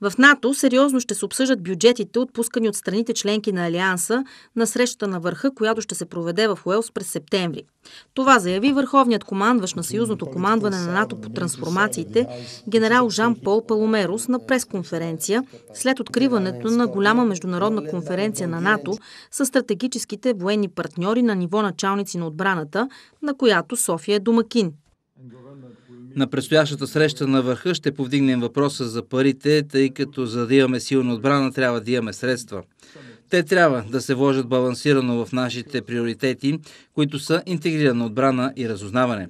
В НАТО сериозно ще се обсъждат бюджетите, отпускани от страните членки на Алианса на срещата на върха, която ще се проведе в Уелс през септември. Това заяви върховният командващ на Съюзното командване на НАТО по трансформациите, генерал Жан-Пол Паломерос на пресконференция след откриването на голяма международна конференция на НАТО с стратегическите военни партньори на ниво началници на отбраната, на която София е домакин. На предстоящата среща на върха ще повдигнем въпроса за парите, тъй като за да имаме силна отбрана трябва да имаме средства. Те трябва да се вложат балансирано в нашите приоритети, които са интегрирана отбрана и разузнаване.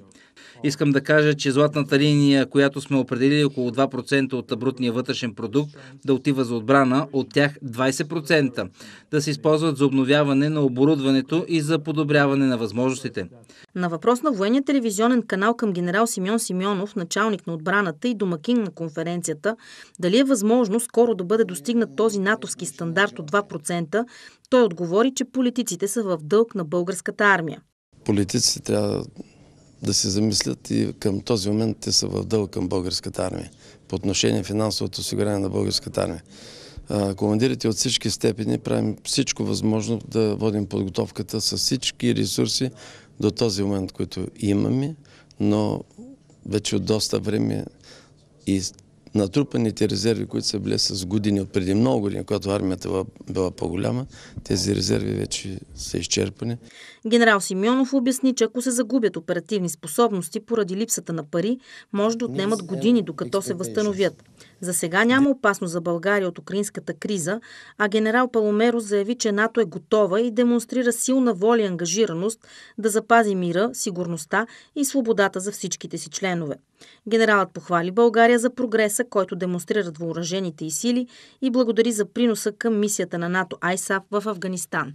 Искам да кажа, че златната линия, която сме определили около 2% от брутния вътрешен продукт, да отива за отбрана, от тях 20% да се използват за обновяване на оборудването и за подобряване на възможностите. На въпрос на военния телевизионен канал към генерал Симеон Симеонов, началник на отбраната и домакин на конференцията, дали е възможно скоро да бъде достигнат този натовски стандарт от 2%, той отговори, че политиците са в дълг на българската армия. Политиците трябва да се замислят и към този момент те са в дълг към българската армия по отношение финансовото осигуряване на българската армия. Командирите от всички степени правим всичко възможно да водим подготовката с всички ресурси до този момент, който имаме, но вече от доста време и натрупаните резерви, които са били с години, от преди много години, когато армията била, била по-голяма, тези резерви вече са изчерпани. Генерал Симеонов обясни, че ако се загубят оперативни способности поради липсата на пари, може да отнемат години, докато се възстановят. За сега няма опасност за България от украинската криза, а генерал Паломеро заяви, че НАТО е готова и демонстрира силна воля и ангажираност да запази мира, сигурността и свободата за всичките си членове. Генералът похвали България за прогреса, който демонстрират въоръжените и сили и благодари за приноса към мисията на НАТО ISAF в Афганистан.